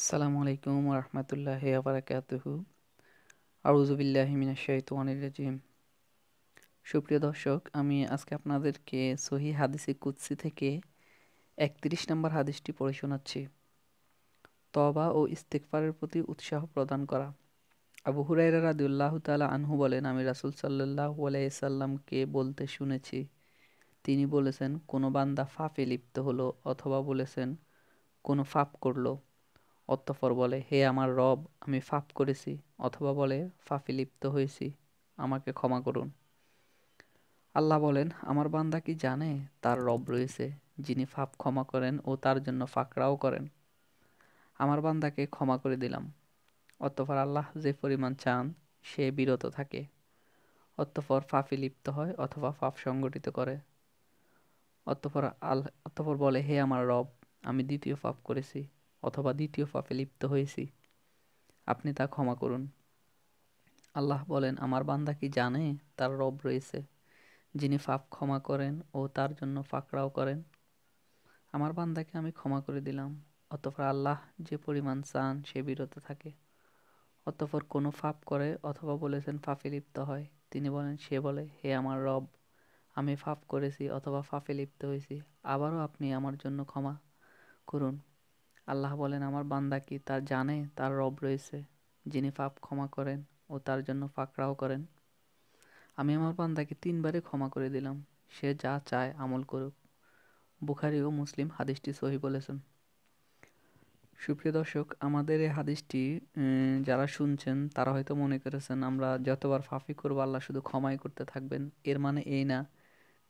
আসসালামু আলাইকুম রহমতুল্লাহ আবরাকাতহু আউজুবিল্লাহমিনা শাহিতানির রাজিম সুপ্রিয় দর্শক আমি আজকে আপনাদেরকে সহি হাদিসে কুৎসি থেকে একত্রিশ নম্বর হাদিসটি পড়ে শোনাচ্ছি তবা ও ইস্তেকফারের প্রতি উৎসাহ প্রদান করা আবু হুরাইরা রাদুল্লাহ তালা আনহু বলেন আমি রাসুল সাল্লাহ আলাইসাল্লামকে বলতে শুনেছি তিনি বলেছেন কোনো বান্দা ফাঁপে লিপ্ত হলো অথবা বলেছেন কোনো ফাঁপ করলো অতঃপর বলে হে আমার রব আমি ফাপ করেছি অথবা বলে ফাফি লিপ্ত হয়েছি আমাকে ক্ষমা করুন আল্লাহ বলেন আমার বান্দা কি জানে তার রব রয়েছে যিনি ফাপ ক্ষমা করেন ও তার জন্য ফাঁকড়াও করেন আমার বান্দাকে ক্ষমা করে দিলাম অতঃপর আল্লাহ যে পরিমাণ চান সে বিরত থাকে অতঃপর ফাফি লিপ্ত হয় অথবা ফাফ সংগঠিত করে অতঃপর আল অতঃপর বলে হে আমার রব আমি দ্বিতীয় পাপ করেছি অথবা দ্বিতীয় পাপে লিপ্ত হয়েছি আপনি তা ক্ষমা করুন আল্লাহ বলেন আমার বান্দা কি জানে তার রব রয়েছে যিনি পাপ ক্ষমা করেন ও তার জন্য ফাঁকড়াও করেন আমার বান্দাকে আমি ক্ষমা করে দিলাম অতপর আল্লাহ যে পরিমাণ চান সে বিরত থাকে অতপর কোনো ফাপ করে অথবা বলেছেন ফাঁপে লিপ্ত হয় তিনি বলেন সে বলে হে আমার রব আমি ফাপ করেছি অথবা ফাঁপে লিপ্ত হয়েছি আবারও আপনি আমার জন্য ক্ষমা করুন আল্লাহ বলেন আমার বান্দা কি তা জানে তার রব রয়েছে যিনি পাপ ক্ষমা করেন ও তার জন্য ফাঁকড়াও করেন আমি আমার বান্দাকে তিনবারে ক্ষমা করে দিলাম সে যা চায় আমল করুক বুখারি ও মুসলিম হাদিসটি সহি বলেছেন সুপ্রিয় দর্শক আমাদের এই হাদিসটি যারা শুনছেন তারা হয়তো মনে করেছেন আমরা যতবার ফাফি করবো আল্লাহ শুধু ক্ষমাই করতে থাকবেন এর মানে এই না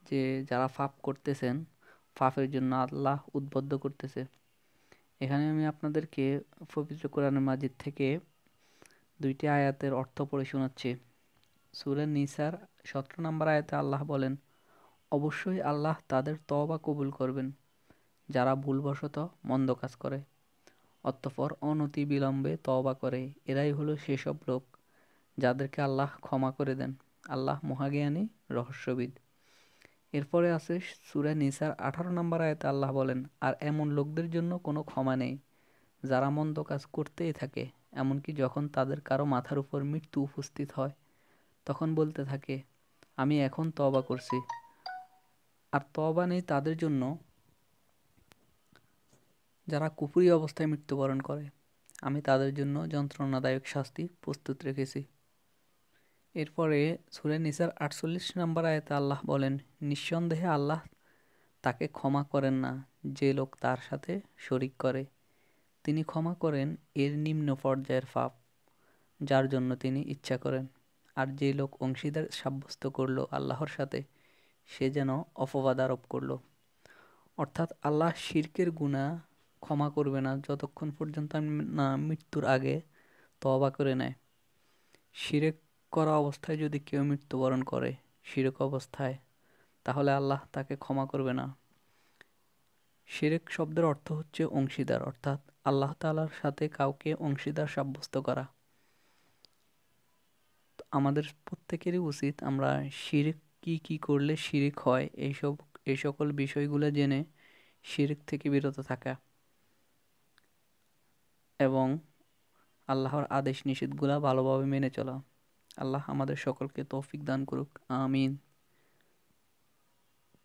যে যারা ফাপ করতেছেন ফাফের জন্য আল্লাহ উদ্বুদ্ধ করতেছে এখানে আমি আপনাদেরকে পবিত্র কোরআন মাজিদ থেকে দুইটি আয়াতের অর্থ পড়ে শোনাচ্ছি সুরেন নিসার সতেরো নম্বর আয়াতে আল্লাহ বলেন অবশ্যই আল্লাহ তাদের তবা কবুল করবেন যারা ভুলবশত মন্দ কাজ করে অতঃপর অনতি বিলম্বে তবা করে এরাই হলো সেসব লোক যাদেরকে আল্লাহ ক্ষমা করে দেন আল্লাহ মহাজ্ঞানী রহস্যবিদ এরপরে আছে সুরে নিসার আঠারো নম্বর আয়তে আল্লাহ বলেন আর এমন লোকদের জন্য কোনো ক্ষমা নেই যারা মন্দ কাজ করতেই থাকে এমনকি যখন তাদের কারো মাথার উপর মৃত্যু উপস্থিত হয় তখন বলতে থাকে আমি এখন তবা করছি আর তবা নেই তাদের জন্য যারা কুপুরি অবস্থায় মৃত্যুবরণ করে আমি তাদের জন্য যন্ত্রণাদায়ক শাস্তি প্রস্তুত রেখেছি এরপরে সুরে নিসার আটচল্লিশ নম্বর আয়তে আল্লাহ বলেন নিঃসন্দেহে আল্লাহ তাকে ক্ষমা করেন না যে লোক তার সাথে শরিক করে তিনি ক্ষমা করেন এর নিম্ন পর্যায়ের পাপ যার জন্য তিনি ইচ্ছা করেন আর যে লোক অংশীদার সাব্যস্ত করল আল্লাহর সাথে সে যেন অপবাদ আরোপ করল অর্থাৎ আল্লাহ শির্কের গুণা ক্ষমা করবে না যতক্ষণ পর্যন্ত না মৃত্যুর আগে তবা করে নেয় শিরেক করা অবস্থায় যদি কেউ মৃত্যুবরণ করে শিরক অবস্থায় তাহলে আল্লাহ তাকে ক্ষমা করবে না শিরেক শব্দের অর্থ হচ্ছে অংশীদার অর্থাৎ আল্লাহ তালার সাথে কাউকে অংশীদার সাব্যস্ত করা আমাদের প্রত্যেকেরই উচিত আমরা শিরিক কি কি করলে শিরিক হয় এইসব এই সকল বিষয়গুলো জেনে শিরিক থেকে বিরত থাকা এবং আল্লাহর আদেশ নিষেধগুলা ভালোভাবে মেনে চলা আল্লাহ আমাদের সকলকে তৌফিক দান করুক আমিন